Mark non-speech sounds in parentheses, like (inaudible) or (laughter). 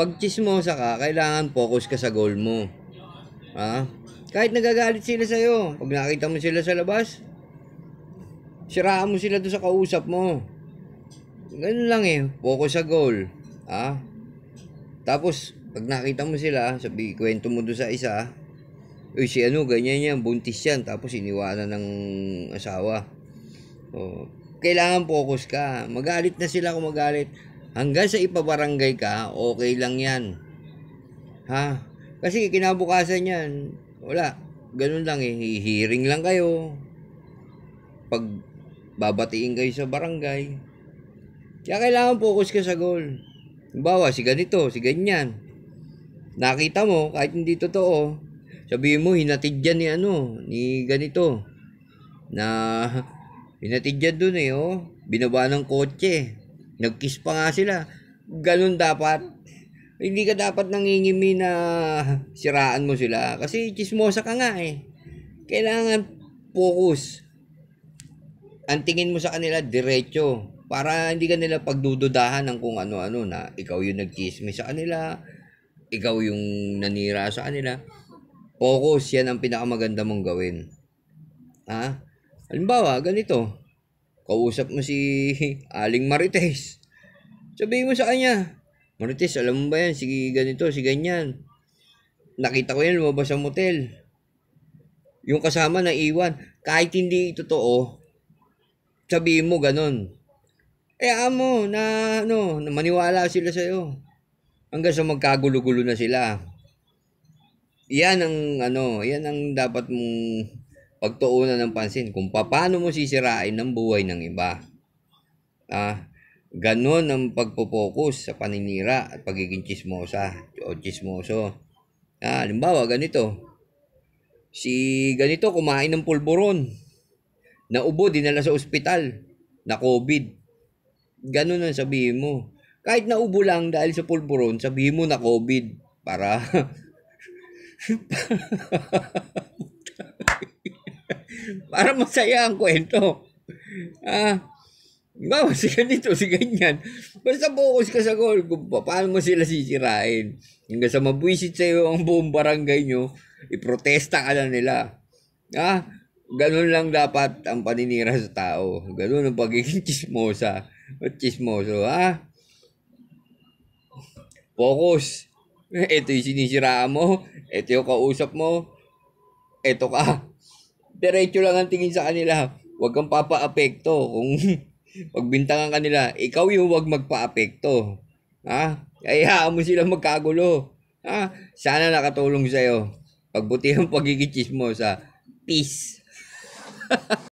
pag chismosa ka, kailangan focus ka sa goal mo. Ha? Kahit nagagalit sila sa iyo, pag nakita mo sila sa labas, sirahan mo sila doon sa kausap mo. Ganun lang eh, focus sa goal. Ha? Tapos, pag nakita mo sila, sabi, kwento mo doon sa isa, Uy, si ano, ganyan yan, buntis yan, tapos iniwanan ng asawa. O, oh, kailangan focus ka. Magalit na sila kung magalit. Hanggang sa ipabarangay ka, okay lang yan. Ha? Kasi kinabukasan yan, wala. Ganun lang eh. Hearing lang kayo. Pag babatiin kayo sa barangay. Kaya kailangan focus ka sa goal. Bawa, si ganito, si ganyan. Nakita mo, kahit hindi totoo, sabihin mo, hinatid yan ni ano, ni ganito. Na, (laughs) hinatid yan dun eh, oh. Binaba ng kotse. Nagkiss pa nga sila. Ganun dapat. Hindi ka dapat nangingimi na siraan mo sila. Kasi chismosa ka nga eh. Kailangan focus. Ang tingin mo sa kanila, diretso. Para hindi ka nila pagdududahan ng kung ano-ano na ikaw yung nag-chismis sa kanila, ikaw yung nanira sa kanila. Focus, yan ang pinakamaganda mong gawin. Ha? Halimbawa, ganito kausap mo si Aling Marites. Sabihin mo sa kanya, Marites, alam mo ba yan? Sige ganito, si ganyan. Nakita ko yan, lumabas sa motel. Yung kasama na iwan, kahit hindi ito totoo, sabihin mo ganun. Eh amo na ano, na maniwala sila sa iyo. Hanggang sa magkagulo-gulo na sila. Yan ang ano, yan ang dapat mong pagtuunan ng pansin kung paano mo sisirain ang buhay ng iba. Ah, ganon ang pagpo-focus sa paninira at pagiging chismosa o chismoso. Ah, halimbawa, ganito. Si ganito kumain ng pulburon. Naubo, dinala sa ospital na COVID. Ganun ang sabihin mo. Kahit naubo lang dahil sa pulburon, sabihin mo na COVID para (laughs) (laughs) Para masaya ang kwento. Ah, Bawa si ganito, si ganyan. Basta focus ka sa goal kung paano mo sila sisirain. Hanggang sa mabwisit sa iyo ang buong barangay nyo, iprotesta ka na nila. Ah, ganun lang dapat ang paninira sa tao. Ganun ang pagiging (laughs) chismosa. At chismoso, ha? Ah. Focus. Ito yung sinisiraan mo. Ito yung kausap mo. Ito ka diretso lang ang tingin sa kanila. Huwag kang papaapekto. Kung (laughs) pagbintangan kanila, ikaw yung huwag magpaapekto. Ha? Kayaan mo sila magkagulo. Ha? Sana nakatulong sa'yo. ang pagigichismo sa peace. (laughs)